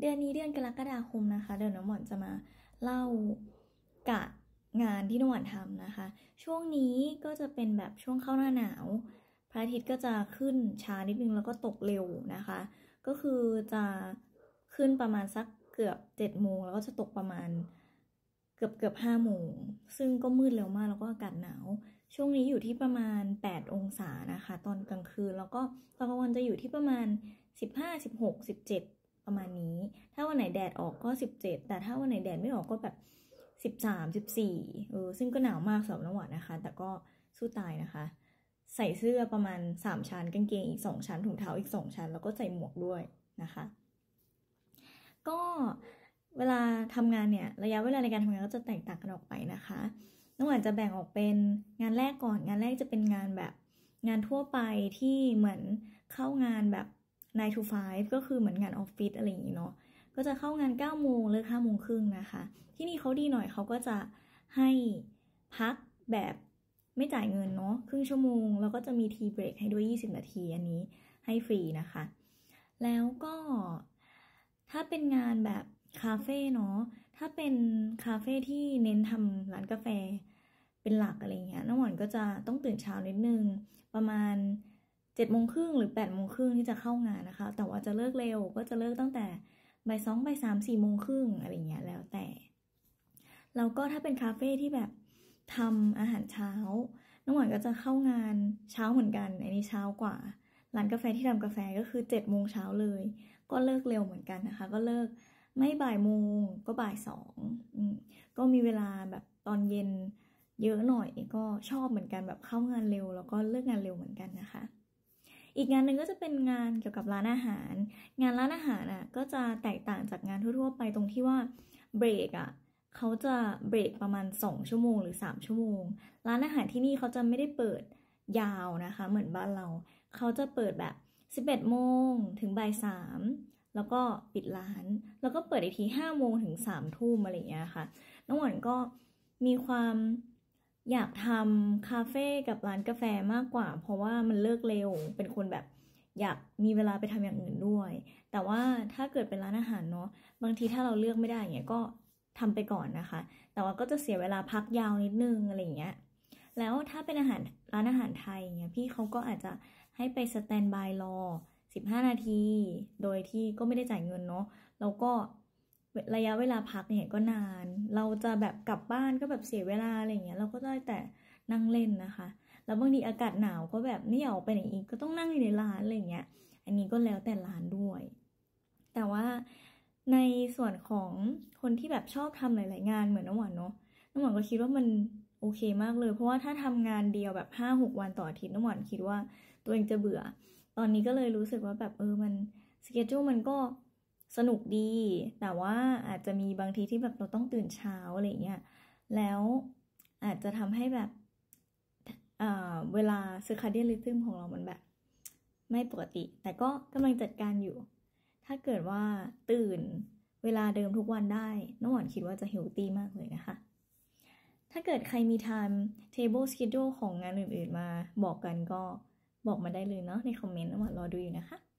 เดือนนี้เดือนกรกฎาคมนะคะ เดี๋ยวน้ำหวานจะมา เล่ากะงานที่น้ำหวานทำนะคะ ช่วงนี้ก็จะเป็นแบบช่วงเข้าหน้าหนาว พระอาทิตย์ก็จะขึ้นช้านิดนึงแล้วก็ตกเร็วนะคะ ก็คือจะขึ้นประมาณสักเกือบ7จ็ดโมงแล้วก็จะตกประมาณเกือบเกือบห้าโมงซึ่งก็มืดเร็วมากแล้วก็อากาศหนาว ช่วงนี้อยู่ที่ประมาณ 8 องศานะคะ ตอนกลางคืนแล้วก็ตอนกลางวันจะอยู่ที่ประมาณ15 16 17ประมาณนี้ ถ้าวันไหนแดดออกก็ 17 แต่ถ้าวันไหนแดดไม่ออกก็แบบ 13 14 เออ ซึ่งก็หนาวมากสำหรับน้ำหวานนะคะ แต่ก็สู้ตายนะคะ ใส่เสื้อประมาณ 3 ชั้น กางเกงอีก 2 ชั้น ถุงเท้าอีก 2 ชั้น แล้วก็ใส่หมวกด้วยนะคะ ก็เวลาทำงานเนี่ย ระยะเวลาในการทำงานก็จะแตกต่างกันออกไปนะคะ น้องหวานจะแบ่งออกเป็นงานแรกก่อน งานแรกจะเป็นงานแบบงานทั่วไปที่เหมือนเข้างานแบบ9 to 5 ก็คือเหมือนงานออฟฟิศอะไรอย่างนี้เนาะ ก็จะเข้างาน9โมงเลิก5โมงครึ่งนะคะ ที่นี่เขาดีหน่อยเขาก็จะให้พักแบบไม่จ่ายเงินเนาะครึ่งชั่วโมง แล้วก็จะมีทีเบรกให้ด้วย 20 นาที อันนี้ให้ฟรีนะคะ แล้วก็ถ้าเป็นงานแบบคาเฟ่เนาะ ถ้าเป็นคาเฟ่ที่เน้นทำร้านกาแฟ เป็นหลักอะไรเงี้ย น้องหวอนก็จะต้องตื่นเช้านิดนึง ประมาณจ็ดโมงครึ่งหรือแปดโมงครึ่งที่จะเข้างานนะคะ แต่ว่าจะเลิกเร็วก็จะเลิกตั้งแต่บ่ายสองบ่ายสามสี่โมงครึ่งอะไรเงี้ยแล้วแต่ แล้วก็ถ้าเป็นคาเฟ่ที่แบบทำอาหารเช้า น้องหวานก็จะเข้างานเช้าเหมือนกัน อันนี้เช้ากว่า ร้านกาแฟที่ทำกาแฟก็คือ7จ็ดโมงเช้าเลย ก็เลิกเร็วเหมือนกันนะคะ ก็เลิกไม่บ่ายโมงก็บ่ายสอง ก็มีเวลาแบบตอนเย็นเยอะหน่อยก็ชอบเหมือนกันแบบเข้างานเร็วแล้วก็เลิกงานเร็วเหมือนกันนะคะอีกงานหนึ่งก็จะเป็นงานเกี่ยวกับร้านอาหาร งานร้านอาหารอ่ะก็จะแตกต่างจากงานทั่วๆ ไปตรงที่ว่า เบรกอ่ะเขาจะเบรกประมาณ2ชั่วโมงหรือ3ชั่วโมง ร้านอาหารที่นี่เขาจะไม่ได้เปิดยาวนะคะ เหมือนบ้านเราเขาจะเปิดแบบ11โมงถึงบ่ายสามแล้วก็ปิดร้าน แล้วก็เปิดอีกที5โมงถึง3ทุ่มอะไรอย่างเงี้ยค่ะน้องหวานก็มีความอยากทำคาเฟ่กับร้านกาแฟมากกว่าเพราะว่ามันเลิกเร็วเป็นคนแบบ อยากมีเวลาไปทำอย่างอื่นด้วย แต่ว่าถ้าเกิดเป็นร้านอาหารเนาะบางทีถ้าเราเลือกไม่ได้เงี้ยก็ทำไปก่อนนะคะ แต่ว่าก็จะเสียเวลาพักยาวนิดนึงอะไรเงี้ยแล้วถ้าเป็นอาหารร้านอาหารไทยเงี้ยพี่เขาก็อาจจะให้ไปสแตนบายรอ 15 นาที โดยที่ก็ไม่ได้จ่ายเงินเนาะแล้วก็ระยะเวลาพักเนี่ยก็นาน เราจะแบบกลับบ้านก็แบบเสียเวลาอะไรเงี้ย เราก็ได้แต่นั่งเล่นนะคะ แล้วบางทีอากาศหนาวก็แบบไม่อยอกไปไหนอีก ก็ต้องนั่งอยู่ในร้านอะไรเงี้ย อันนี้ก็แล้วแต่ร้านด้วย แต่ว่าในส่วนของคนที่แบบชอบทำหลายๆงานเหมือนน้ำหวานเนาะ น้ำหวานก็คิดว่ามันโอเคมากเลย เพราะว่าถ้าทำงานเดียวแบบห้าหกวันต่ออาทิตย์น้ำหวานคิดว่า ตัวเองจะเบื่อ ตอนนี้ก็เลยรู้สึกว่าแบบเออมันสเกจจูมันก็สนุกดี แต่ว่าอาจจะมีบางทีที่แบบเราต้องตื่นเช้าอะไรเงี้ย แล้วอาจจะทำให้แบบเวลาซิคาเดียนริทึมของเรามันแบบไม่ปกติ แต่ก็กำลังจัดการอยู่ ถ้าเกิดว่าตื่นเวลาเดิมทุกวันได้ น้องหวานคิดว่าจะเฮลตี้มากเลยนะคะ ถ้าเกิดใครมี time table schedule ของงานอื่นๆมาบอกกันก็บอกมาได้เลยเนาะในคอมเมนต์น้องหวานรอดูอยู่นะคะ